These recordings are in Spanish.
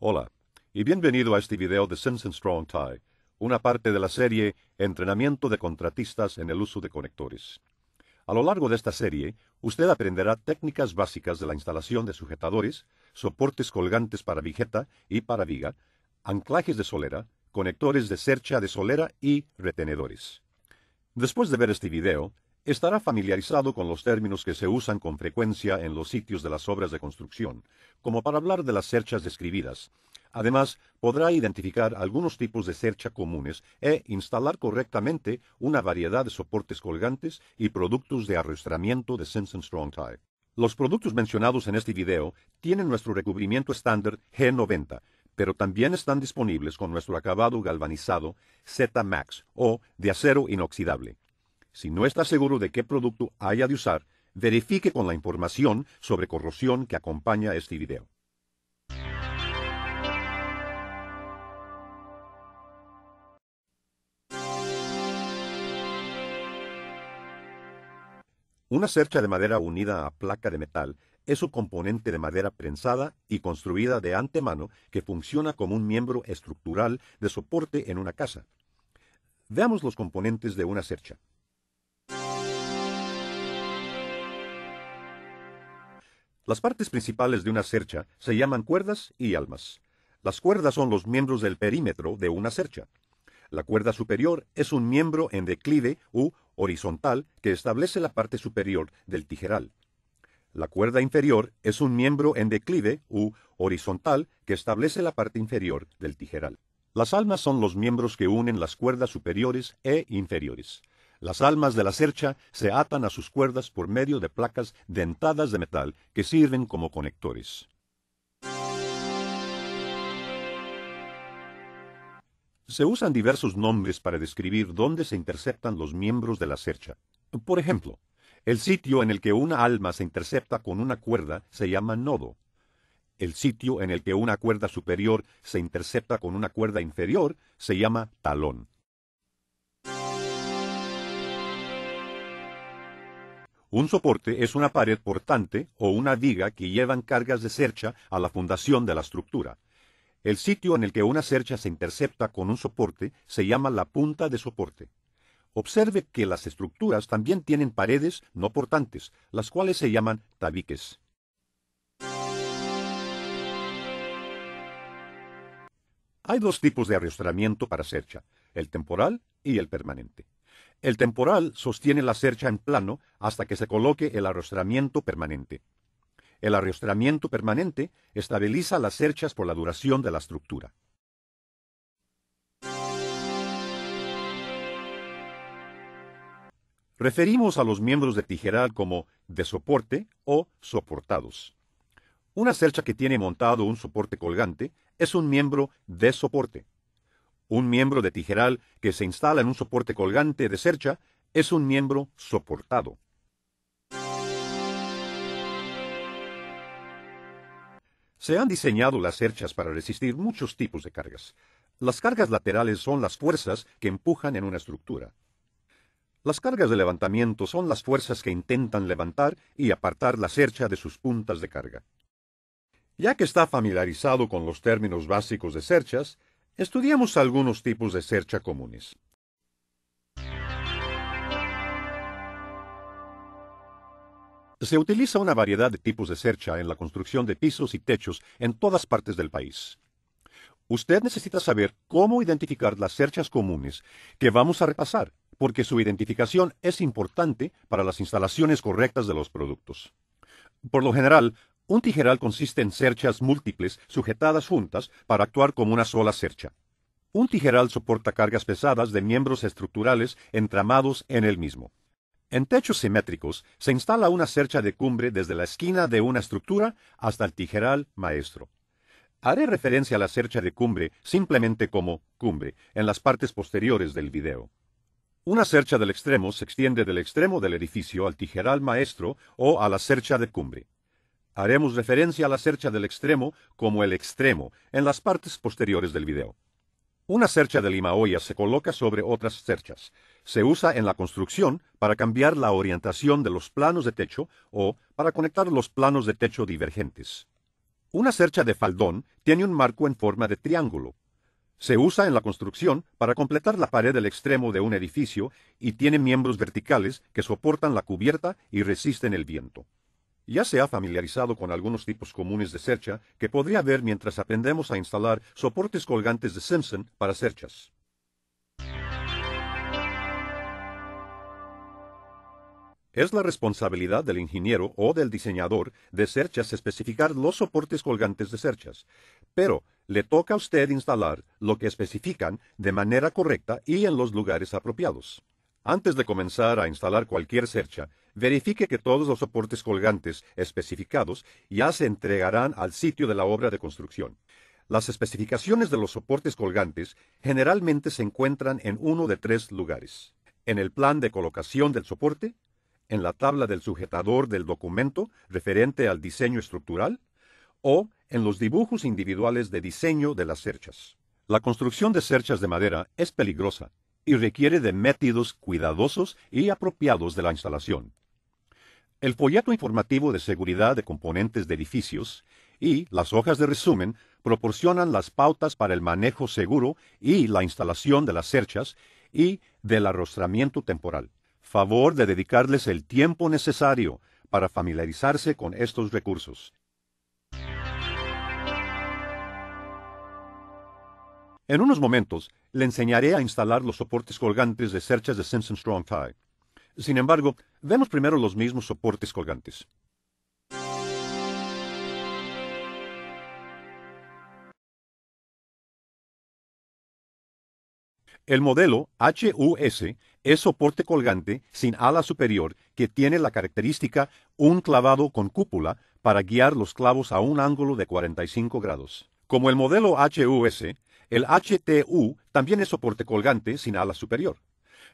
Hola y bienvenido a este video de Sense Strong Tie, una parte de la serie Entrenamiento de contratistas en el uso de conectores. A lo largo de esta serie, usted aprenderá técnicas básicas de la instalación de sujetadores, soportes colgantes para vigeta y para viga, anclajes de solera, conectores de cercha de solera y retenedores. Después de ver este video, Estará familiarizado con los términos que se usan con frecuencia en los sitios de las obras de construcción, como para hablar de las cerchas describidas. Además, podrá identificar algunos tipos de cercha comunes e instalar correctamente una variedad de soportes colgantes y productos de arrastramiento de Simpson Strong Tie. Los productos mencionados en este video tienen nuestro recubrimiento estándar G90, pero también están disponibles con nuestro acabado galvanizado Z-Max o de acero inoxidable. Si no está seguro de qué producto haya de usar, verifique con la información sobre corrosión que acompaña este video. Una cercha de madera unida a placa de metal es un componente de madera prensada y construida de antemano que funciona como un miembro estructural de soporte en una casa. Veamos los componentes de una cercha. Las partes principales de una cercha se llaman cuerdas y almas. Las cuerdas son los miembros del perímetro de una cercha. La cuerda superior es un miembro en declive u horizontal que establece la parte superior del tijeral. La cuerda inferior es un miembro en declive u horizontal que establece la parte inferior del tijeral. Las almas son los miembros que unen las cuerdas superiores e inferiores. Las almas de la cercha se atan a sus cuerdas por medio de placas dentadas de metal que sirven como conectores. Se usan diversos nombres para describir dónde se interceptan los miembros de la cercha. Por ejemplo, el sitio en el que una alma se intercepta con una cuerda se llama nodo. El sitio en el que una cuerda superior se intercepta con una cuerda inferior se llama talón. Un soporte es una pared portante o una viga que llevan cargas de cercha a la fundación de la estructura. El sitio en el que una cercha se intercepta con un soporte se llama la punta de soporte. Observe que las estructuras también tienen paredes no portantes, las cuales se llaman tabiques. Hay dos tipos de arrastramiento para cercha, el temporal y el permanente. El temporal sostiene la cercha en plano hasta que se coloque el arrostramiento permanente. El arrostramiento permanente estabiliza las cerchas por la duración de la estructura. Referimos a los miembros de tijeral como de soporte o soportados. Una cercha que tiene montado un soporte colgante es un miembro de soporte. Un miembro de tijeral que se instala en un soporte colgante de cercha es un miembro soportado. Se han diseñado las cerchas para resistir muchos tipos de cargas. Las cargas laterales son las fuerzas que empujan en una estructura. Las cargas de levantamiento son las fuerzas que intentan levantar y apartar la cercha de sus puntas de carga. Ya que está familiarizado con los términos básicos de cerchas, Estudiamos algunos tipos de cercha comunes. Se utiliza una variedad de tipos de cercha en la construcción de pisos y techos en todas partes del país. Usted necesita saber cómo identificar las cerchas comunes que vamos a repasar, porque su identificación es importante para las instalaciones correctas de los productos. Por lo general, un tijeral consiste en cerchas múltiples sujetadas juntas para actuar como una sola cercha. Un tijeral soporta cargas pesadas de miembros estructurales entramados en el mismo. En techos simétricos se instala una cercha de cumbre desde la esquina de una estructura hasta el tijeral maestro. Haré referencia a la cercha de cumbre simplemente como cumbre en las partes posteriores del video. Una cercha del extremo se extiende del extremo del edificio al tijeral maestro o a la cercha de cumbre. Haremos referencia a la cercha del extremo como el extremo en las partes posteriores del video. Una cercha de lima se coloca sobre otras cerchas. Se usa en la construcción para cambiar la orientación de los planos de techo o para conectar los planos de techo divergentes. Una cercha de faldón tiene un marco en forma de triángulo. Se usa en la construcción para completar la pared del extremo de un edificio y tiene miembros verticales que soportan la cubierta y resisten el viento. Ya se ha familiarizado con algunos tipos comunes de cercha que podría ver mientras aprendemos a instalar soportes colgantes de Simpson para cerchas. Es la responsabilidad del ingeniero o del diseñador de cerchas especificar los soportes colgantes de cerchas, pero le toca a usted instalar lo que especifican de manera correcta y en los lugares apropiados. Antes de comenzar a instalar cualquier cercha, verifique que todos los soportes colgantes especificados ya se entregarán al sitio de la obra de construcción. Las especificaciones de los soportes colgantes generalmente se encuentran en uno de tres lugares. En el plan de colocación del soporte, en la tabla del sujetador del documento referente al diseño estructural o en los dibujos individuales de diseño de las cerchas. La construcción de cerchas de madera es peligrosa y requiere de métodos cuidadosos y apropiados de la instalación. El folleto informativo de seguridad de componentes de edificios y las hojas de resumen proporcionan las pautas para el manejo seguro y la instalación de las cerchas y del arrostramiento temporal. Favor de dedicarles el tiempo necesario para familiarizarse con estos recursos. En unos momentos le enseñaré a instalar los soportes colgantes de cerchas de Simpson Strong Tie. Sin embargo, vemos primero los mismos soportes colgantes. El modelo HUS es soporte colgante sin ala superior que tiene la característica un clavado con cúpula para guiar los clavos a un ángulo de 45 grados. Como el modelo HUS, el HTU también es soporte colgante sin ala superior,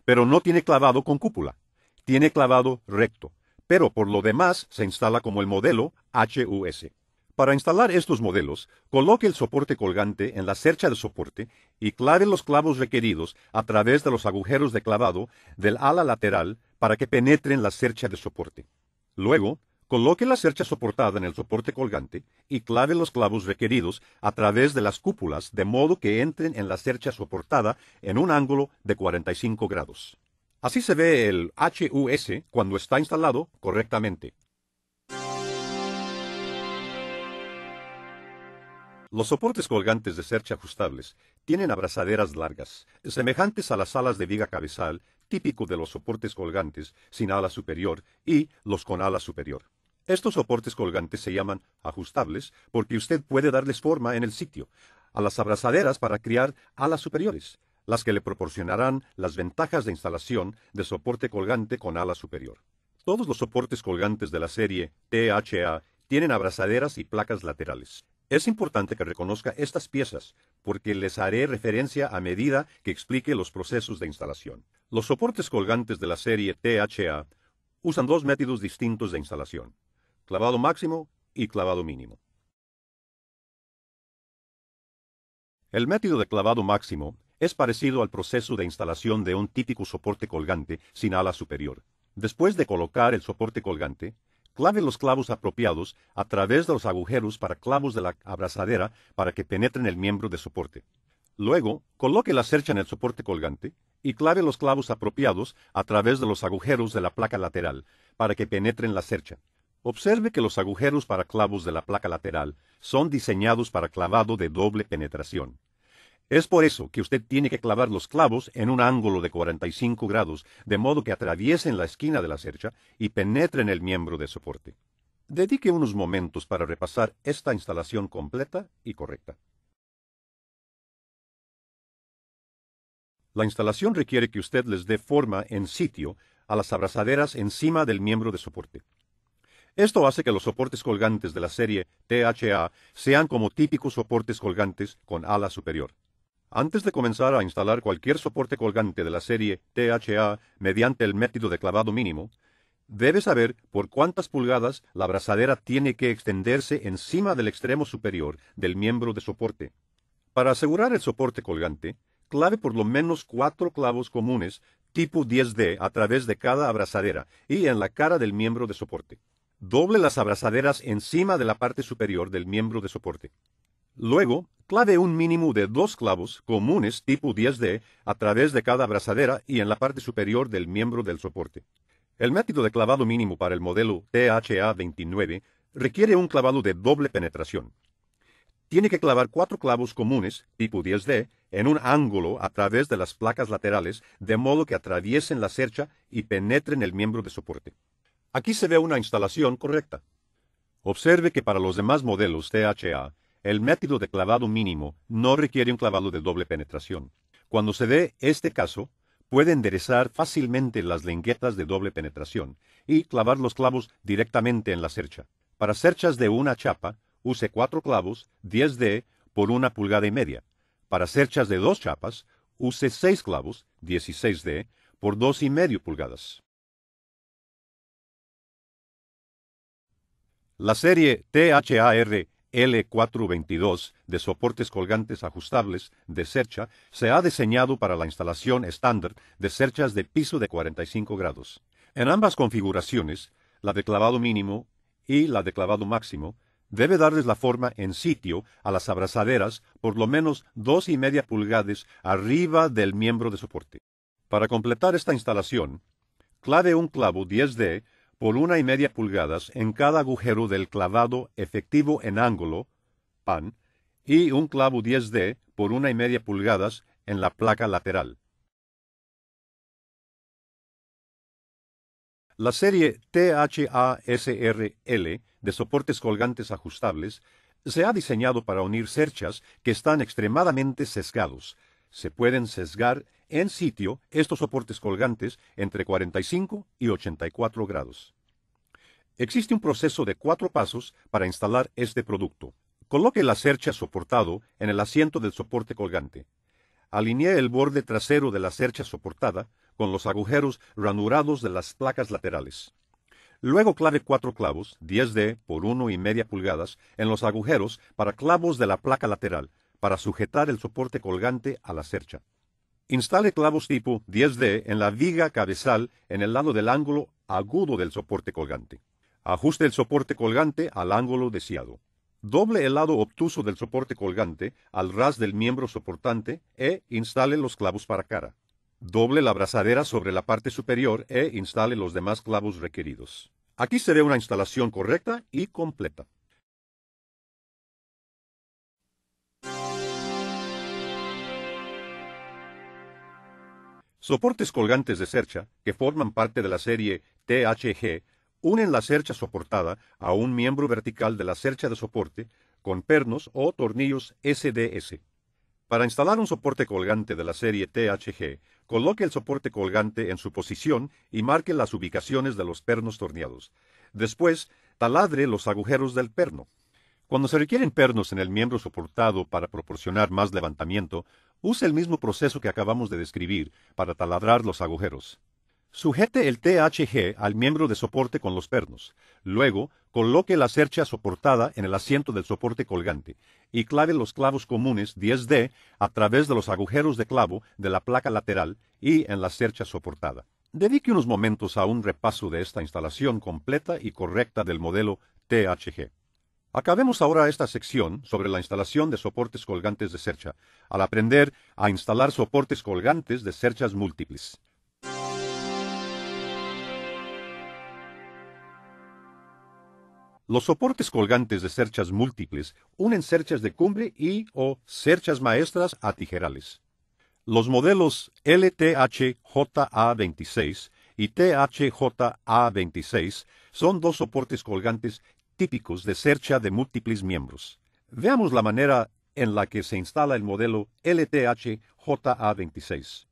pero no tiene clavado con cúpula, tiene clavado recto, pero por lo demás se instala como el modelo HUS. Para instalar estos modelos, coloque el soporte colgante en la cercha de soporte y clave los clavos requeridos a través de los agujeros de clavado del ala lateral para que penetren la cercha de soporte. Luego, Coloque la sercha soportada en el soporte colgante y clave los clavos requeridos a través de las cúpulas de modo que entren en la sercha soportada en un ángulo de 45 grados. Así se ve el HUS cuando está instalado correctamente. Los soportes colgantes de sercha ajustables tienen abrazaderas largas, semejantes a las alas de viga cabezal, típico de los soportes colgantes sin ala superior y los con ala superior. Estos soportes colgantes se llaman ajustables porque usted puede darles forma en el sitio, a las abrazaderas para crear alas superiores, las que le proporcionarán las ventajas de instalación de soporte colgante con ala superior. Todos los soportes colgantes de la serie THA tienen abrazaderas y placas laterales. Es importante que reconozca estas piezas, porque les haré referencia a medida que explique los procesos de instalación. Los soportes colgantes de la serie THA usan dos métodos distintos de instalación, clavado máximo y clavado mínimo. El método de clavado máximo es parecido al proceso de instalación de un típico soporte colgante sin ala superior. Después de colocar el soporte colgante, Clave los clavos apropiados a través de los agujeros para clavos de la abrazadera para que penetren el miembro de soporte. Luego, coloque la cercha en el soporte colgante y clave los clavos apropiados a través de los agujeros de la placa lateral para que penetren la cercha. Observe que los agujeros para clavos de la placa lateral son diseñados para clavado de doble penetración. Es por eso que usted tiene que clavar los clavos en un ángulo de 45 grados, de modo que atraviesen la esquina de la cercha y penetren el miembro de soporte. Dedique unos momentos para repasar esta instalación completa y correcta. La instalación requiere que usted les dé forma en sitio a las abrazaderas encima del miembro de soporte. Esto hace que los soportes colgantes de la serie THA sean como típicos soportes colgantes con ala superior. Antes de comenzar a instalar cualquier soporte colgante de la serie THA mediante el método de clavado mínimo, debe saber por cuántas pulgadas la abrazadera tiene que extenderse encima del extremo superior del miembro de soporte. Para asegurar el soporte colgante, clave por lo menos cuatro clavos comunes tipo 10D a través de cada abrazadera y en la cara del miembro de soporte. Doble las abrazaderas encima de la parte superior del miembro de soporte. Luego, clave un mínimo de dos clavos comunes tipo 10D a través de cada abrazadera y en la parte superior del miembro del soporte. El método de clavado mínimo para el modelo THA29 requiere un clavado de doble penetración. Tiene que clavar cuatro clavos comunes, tipo 10D, en un ángulo a través de las placas laterales, de modo que atraviesen la cercha y penetren el miembro de soporte. Aquí se ve una instalación correcta. Observe que para los demás modelos THA, el método de clavado mínimo no requiere un clavado de doble penetración. Cuando se dé este caso, puede enderezar fácilmente las lenguetas de doble penetración y clavar los clavos directamente en la cercha. Para cerchas de una chapa, use cuatro clavos 10D por una pulgada y media. Para cerchas de dos chapas, use seis clavos 16D por dos y medio pulgadas. La serie THAR L422 de soportes colgantes ajustables de cercha se ha diseñado para la instalación estándar de cerchas de piso de 45 grados. En ambas configuraciones, la de clavado mínimo y la de clavado máximo, debe darles la forma en sitio a las abrazaderas por lo menos dos y media pulgadas arriba del miembro de soporte. Para completar esta instalación, clave un clavo 10D por una y media pulgadas en cada agujero del clavado efectivo en ángulo, pan, y un clavo 10D por una y media pulgadas en la placa lateral. La serie THASRL de soportes colgantes ajustables se ha diseñado para unir cerchas que están extremadamente sesgados. Se pueden sesgar en sitio estos soportes colgantes entre 45 y 84 grados. Existe un proceso de cuatro pasos para instalar este producto. Coloque la cercha soportado en el asiento del soporte colgante. Alinee el borde trasero de la cercha soportada con los agujeros ranurados de las placas laterales. Luego clave cuatro clavos, 10D por 1 y media pulgadas, en los agujeros para clavos de la placa lateral, para sujetar el soporte colgante a la cercha. Instale clavos tipo 10D en la viga cabezal en el lado del ángulo agudo del soporte colgante. Ajuste el soporte colgante al ángulo deseado. Doble el lado obtuso del soporte colgante al ras del miembro soportante e instale los clavos para cara. Doble la abrazadera sobre la parte superior e instale los demás clavos requeridos. Aquí se ve una instalación correcta y completa. Soportes colgantes de cercha, que forman parte de la serie THG, unen la cercha soportada a un miembro vertical de la cercha de soporte con pernos o tornillos SDS. Para instalar un soporte colgante de la serie THG, coloque el soporte colgante en su posición y marque las ubicaciones de los pernos torneados. Después, taladre los agujeros del perno. Cuando se requieren pernos en el miembro soportado para proporcionar más levantamiento, Use el mismo proceso que acabamos de describir para taladrar los agujeros. Sujete el THG al miembro de soporte con los pernos. Luego, coloque la cercha soportada en el asiento del soporte colgante y clave los clavos comunes 10D a través de los agujeros de clavo de la placa lateral y en la cercha soportada. Dedique unos momentos a un repaso de esta instalación completa y correcta del modelo THG. Acabemos ahora esta sección sobre la instalación de soportes colgantes de cercha, al aprender a instalar soportes colgantes de cerchas múltiples. Los soportes colgantes de cerchas múltiples unen cerchas de cumbre y o cerchas maestras a tijerales. Los modelos LTHJA26 y THJA26 son dos soportes colgantes típicos de cercha de múltiples miembros. Veamos la manera en la que se instala el modelo LTH-JA26.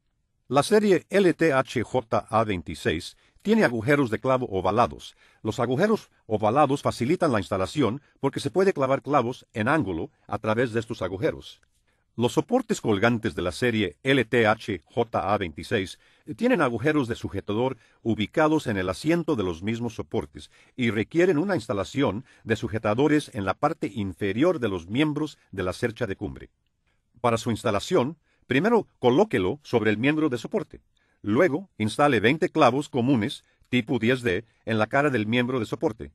La serie LTH-JA26 tiene agujeros de clavo ovalados. Los agujeros ovalados facilitan la instalación porque se puede clavar clavos en ángulo a través de estos agujeros. Los soportes colgantes de la serie LTH-JA26 tienen agujeros de sujetador ubicados en el asiento de los mismos soportes y requieren una instalación de sujetadores en la parte inferior de los miembros de la cercha de cumbre. Para su instalación, primero colóquelo sobre el miembro de soporte. Luego, instale 20 clavos comunes tipo 10D en la cara del miembro de soporte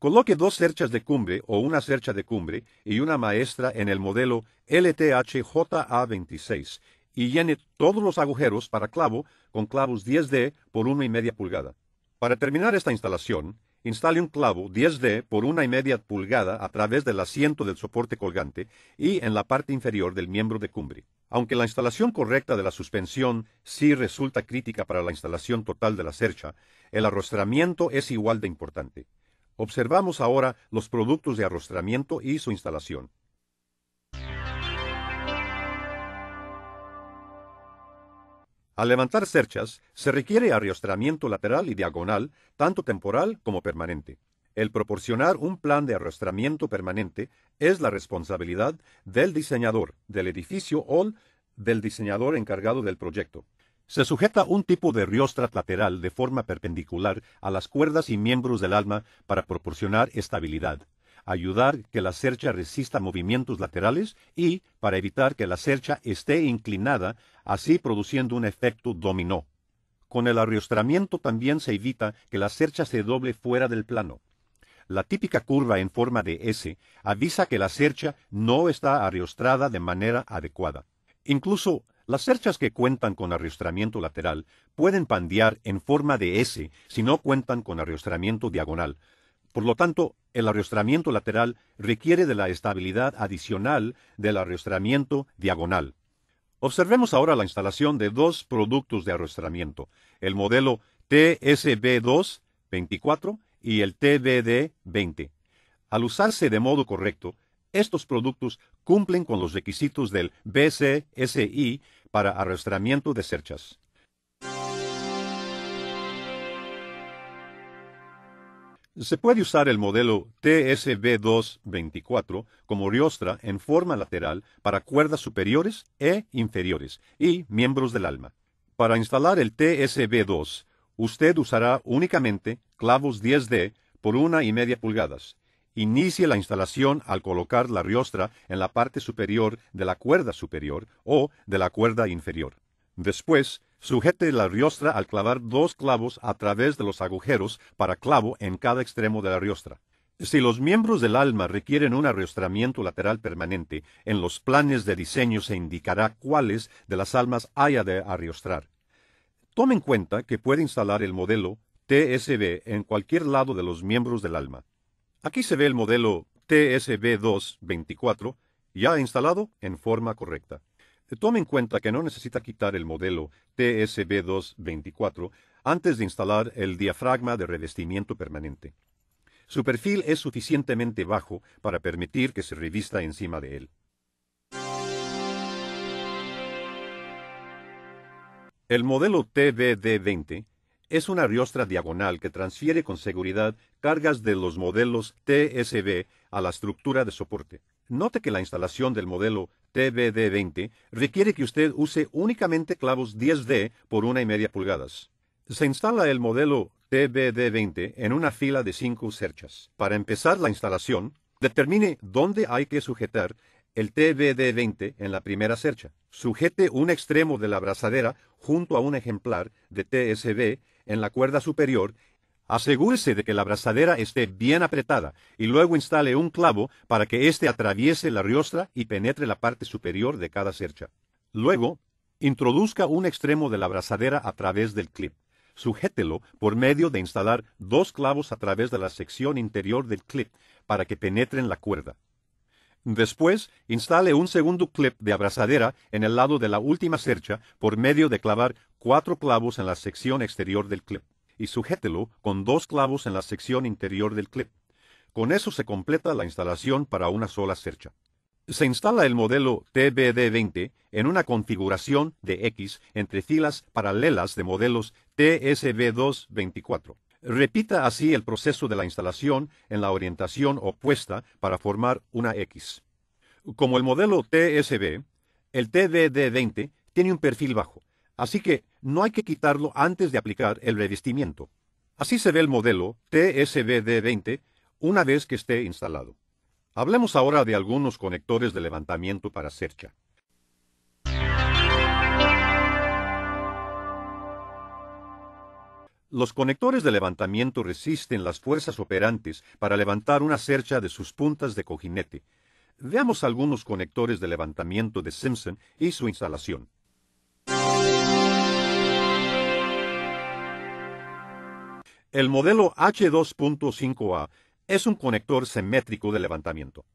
Coloque dos cerchas de cumbre o una cercha de cumbre y una maestra en el modelo LTHJA26 y llene todos los agujeros para clavo con clavos 10D por una y media pulgada. Para terminar esta instalación, instale un clavo 10D por una y media pulgada a través del asiento del soporte colgante y en la parte inferior del miembro de cumbre. Aunque la instalación correcta de la suspensión sí resulta crítica para la instalación total de la cercha, el arrostramiento es igual de importante. Observamos ahora los productos de arrostramiento y su instalación. Al levantar cerchas, se requiere arrostramiento lateral y diagonal, tanto temporal como permanente. El proporcionar un plan de arrostramiento permanente es la responsabilidad del diseñador del edificio o del diseñador encargado del proyecto. Se sujeta un tipo de riostra lateral de forma perpendicular a las cuerdas y miembros del alma para proporcionar estabilidad, ayudar que la cercha resista movimientos laterales y para evitar que la cercha esté inclinada, así produciendo un efecto dominó. Con el arriostramiento también se evita que la cercha se doble fuera del plano. La típica curva en forma de S avisa que la cercha no está arriostrada de manera adecuada. Incluso las cerchas que cuentan con arriostramiento lateral pueden pandear en forma de S si no cuentan con arriostramiento diagonal. Por lo tanto, el arriostramiento lateral requiere de la estabilidad adicional del arriostramiento diagonal. Observemos ahora la instalación de dos productos de arriostramiento, el modelo TSB2-24 y el TBD-20. Al usarse de modo correcto, estos productos cumplen con los requisitos del BCSI para arrastramiento de cerchas. Se puede usar el modelo TSB224 como riostra en forma lateral para cuerdas superiores e inferiores y miembros del alma. Para instalar el TSB2, usted usará únicamente clavos 10D por una y media pulgadas, inicie la instalación al colocar la riostra en la parte superior de la cuerda superior o de la cuerda inferior. Después, sujete la riostra al clavar dos clavos a través de los agujeros para clavo en cada extremo de la riostra. Si los miembros del alma requieren un arriostramiento lateral permanente, en los planes de diseño se indicará cuáles de las almas haya de arriostrar. Tome en cuenta que puede instalar el modelo TSB en cualquier lado de los miembros del alma. Aquí se ve el modelo TSB224 ya instalado en forma correcta. Tome en cuenta que no necesita quitar el modelo TSB224 antes de instalar el diafragma de revestimiento permanente. Su perfil es suficientemente bajo para permitir que se revista encima de él. El modelo TBD20 es una riostra diagonal que transfiere con seguridad cargas de los modelos TSB a la estructura de soporte. Note que la instalación del modelo TBD20 requiere que usted use únicamente clavos 10D por una y media pulgadas. Se instala el modelo TBD20 en una fila de cinco cerchas. Para empezar la instalación, determine dónde hay que sujetar el TBD20 en la primera cercha. Sujete un extremo de la abrazadera junto a un ejemplar de TSB en la cuerda superior, asegúrese de que la abrazadera esté bien apretada y luego instale un clavo para que éste atraviese la riostra y penetre la parte superior de cada cercha. Luego, introduzca un extremo de la abrazadera a través del clip. Sujételo por medio de instalar dos clavos a través de la sección interior del clip para que penetren la cuerda. Después, instale un segundo clip de abrazadera en el lado de la última cercha por medio de clavar cuatro clavos en la sección exterior del clip y sujételo con dos clavos en la sección interior del clip. Con eso se completa la instalación para una sola cercha. Se instala el modelo TBD20 en una configuración de X entre filas paralelas de modelos TSB224. Repita así el proceso de la instalación en la orientación opuesta para formar una X. Como el modelo TSB, el TDD20 tiene un perfil bajo, así que no hay que quitarlo antes de aplicar el revestimiento. Así se ve el modelo TSBD20 una vez que esté instalado. Hablemos ahora de algunos conectores de levantamiento para cercha. Los conectores de levantamiento resisten las fuerzas operantes para levantar una cercha de sus puntas de cojinete. Veamos algunos conectores de levantamiento de Simpson y su instalación. El modelo H2.5A es un conector simétrico de levantamiento.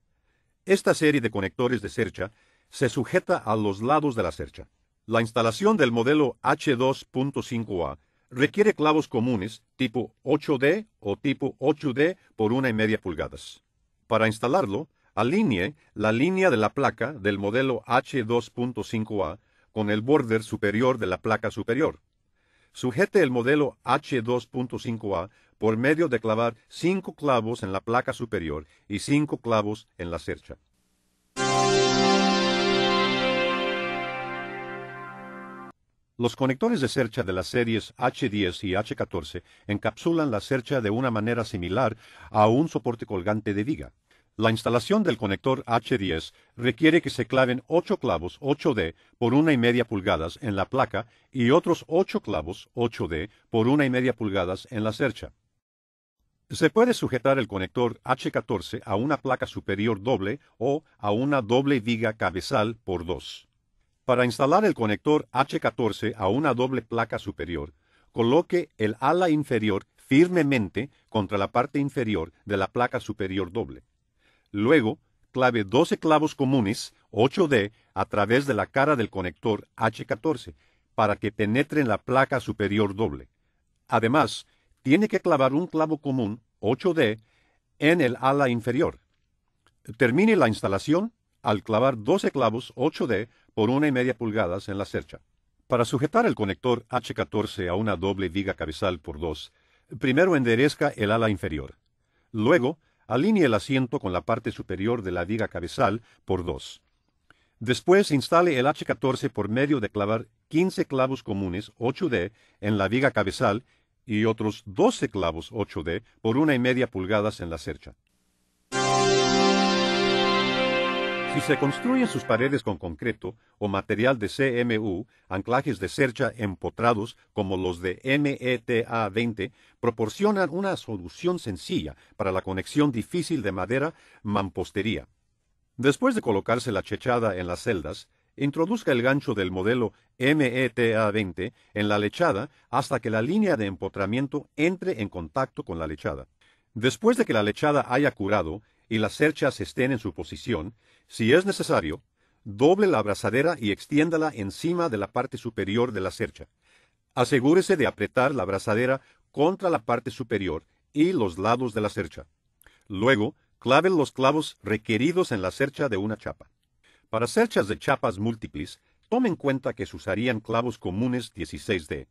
Esta serie de conectores de cercha se sujeta a los lados de la cercha. La instalación del modelo H2.5A Requiere clavos comunes tipo 8D o tipo 8D por una y media pulgadas. Para instalarlo, alinee la línea de la placa del modelo H2.5A con el border superior de la placa superior. Sujete el modelo H2.5A por medio de clavar 5 clavos en la placa superior y 5 clavos en la cercha. Los conectores de cercha de las series H10 y H14 encapsulan la cercha de una manera similar a un soporte colgante de viga. La instalación del conector H10 requiere que se claven ocho clavos 8D por una y media pulgadas en la placa y otros ocho clavos 8D por una y media pulgadas en la cercha. Se puede sujetar el conector H14 a una placa superior doble o a una doble viga cabezal por dos. Para instalar el conector H14 a una doble placa superior, coloque el ala inferior firmemente contra la parte inferior de la placa superior doble. Luego, clave 12 clavos comunes 8D a través de la cara del conector H14 para que penetre en la placa superior doble. Además, tiene que clavar un clavo común 8D en el ala inferior. Termine la instalación al clavar 12 clavos 8D por una y media pulgadas en la cercha. Para sujetar el conector H14 a una doble viga cabezal por dos, primero enderezca el ala inferior. Luego, alinee el asiento con la parte superior de la viga cabezal por dos. Después instale el H14 por medio de clavar 15 clavos comunes 8D en la viga cabezal y otros 12 clavos 8D por una y media pulgadas en la cercha. Si se construyen sus paredes con concreto o material de CMU, anclajes de cercha empotrados como los de META-20 proporcionan una solución sencilla para la conexión difícil de madera mampostería. Después de colocarse la chechada en las celdas, introduzca el gancho del modelo META-20 en la lechada hasta que la línea de empotramiento entre en contacto con la lechada. Después de que la lechada haya curado, y las cerchas estén en su posición, si es necesario, doble la abrazadera y extiéndala encima de la parte superior de la cercha. Asegúrese de apretar la abrazadera contra la parte superior y los lados de la cercha. Luego, clave los clavos requeridos en la cercha de una chapa. Para cerchas de chapas múltiples, tome en cuenta que se usarían clavos comunes 16D.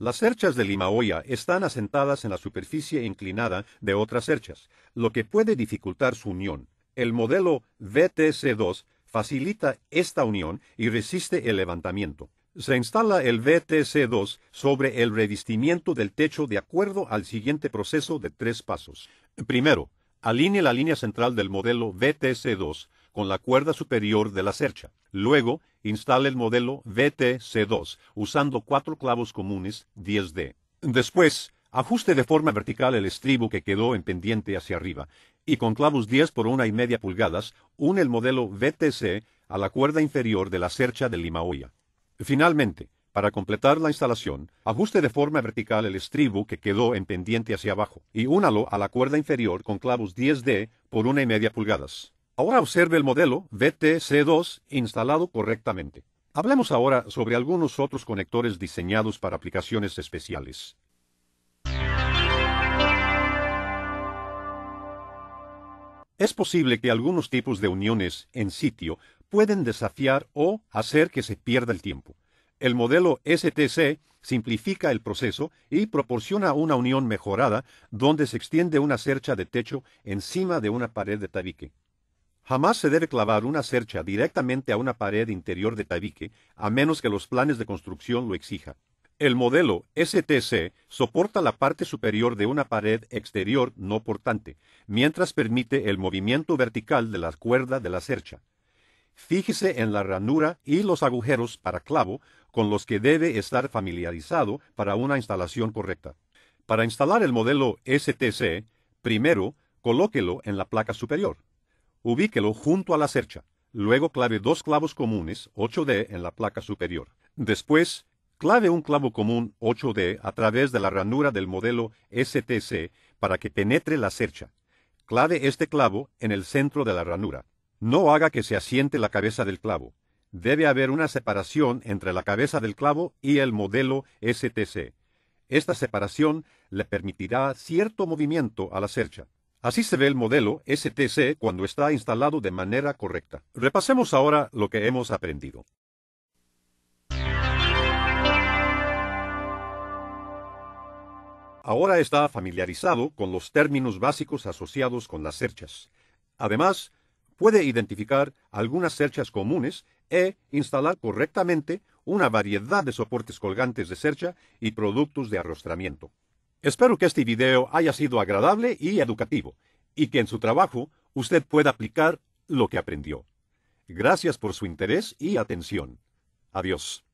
Las cerchas de Limaoya están asentadas en la superficie inclinada de otras cerchas, lo que puede dificultar su unión. El modelo VTC2 facilita esta unión y resiste el levantamiento. Se instala el VTC2 sobre el revestimiento del techo de acuerdo al siguiente proceso de tres pasos. Primero, alinee la línea central del modelo VTC2 con la cuerda superior de la cercha. Luego, instale el modelo VTC2 usando cuatro clavos comunes 10D. Después, ajuste de forma vertical el estribo que quedó en pendiente hacia arriba y con clavos 10 por una y media pulgadas une el modelo VTC a la cuerda inferior de la cercha de limaoya. Finalmente, para completar la instalación, ajuste de forma vertical el estribo que quedó en pendiente hacia abajo y únalo a la cuerda inferior con clavos 10D por una y media pulgadas. Ahora observe el modelo VTC2 instalado correctamente. Hablemos ahora sobre algunos otros conectores diseñados para aplicaciones especiales. Es posible que algunos tipos de uniones en sitio pueden desafiar o hacer que se pierda el tiempo. El modelo STC simplifica el proceso y proporciona una unión mejorada donde se extiende una cercha de techo encima de una pared de tabique. Jamás se debe clavar una cercha directamente a una pared interior de tabique, a menos que los planes de construcción lo exija. El modelo STC soporta la parte superior de una pared exterior no portante, mientras permite el movimiento vertical de la cuerda de la cercha. Fíjese en la ranura y los agujeros para clavo con los que debe estar familiarizado para una instalación correcta. Para instalar el modelo STC, primero colóquelo en la placa superior. Ubíquelo junto a la cercha. Luego clave dos clavos comunes, 8D, en la placa superior. Después, clave un clavo común, 8D, a través de la ranura del modelo STC para que penetre la cercha. Clave este clavo en el centro de la ranura. No haga que se asiente la cabeza del clavo. Debe haber una separación entre la cabeza del clavo y el modelo STC. Esta separación le permitirá cierto movimiento a la cercha. Así se ve el modelo STC cuando está instalado de manera correcta. Repasemos ahora lo que hemos aprendido. Ahora está familiarizado con los términos básicos asociados con las cerchas. Además, puede identificar algunas cerchas comunes e instalar correctamente una variedad de soportes colgantes de cercha y productos de arrostramiento. Espero que este video haya sido agradable y educativo, y que en su trabajo usted pueda aplicar lo que aprendió. Gracias por su interés y atención. Adiós.